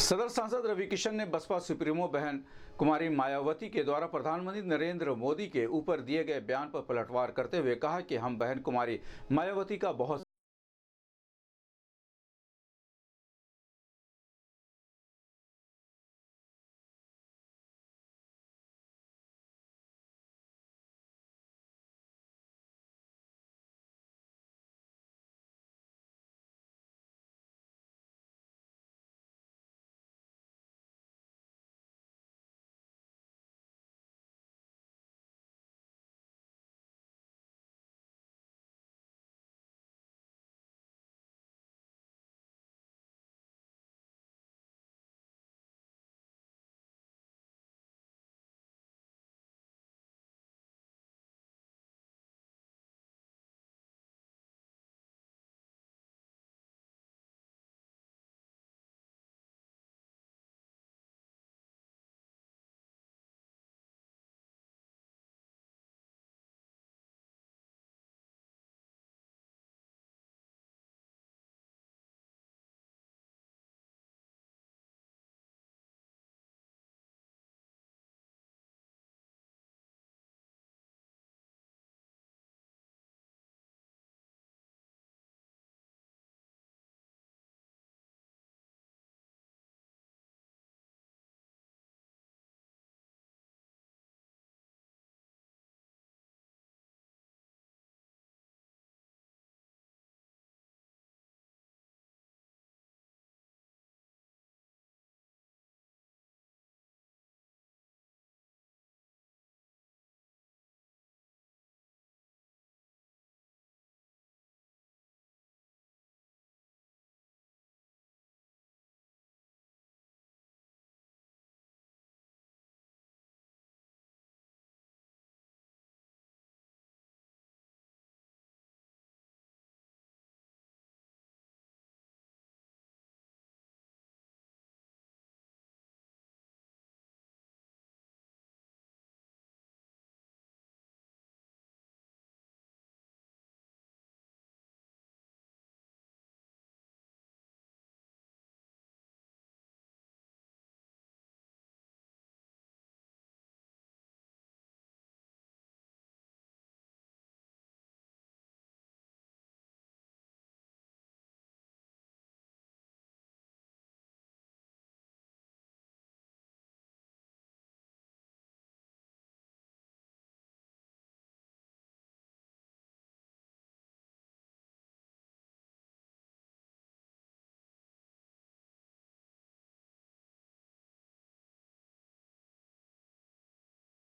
सदर सांसद रवि किशन ने बसपा सुप्रीमो बहन कुमारी मायावती के द्वारा प्रधानमंत्री नरेंद्र मोदी के ऊपर दिए गए बयान पर पलटवार करते हुए कहा कि हम बहन कुमारी मायावती का बहुत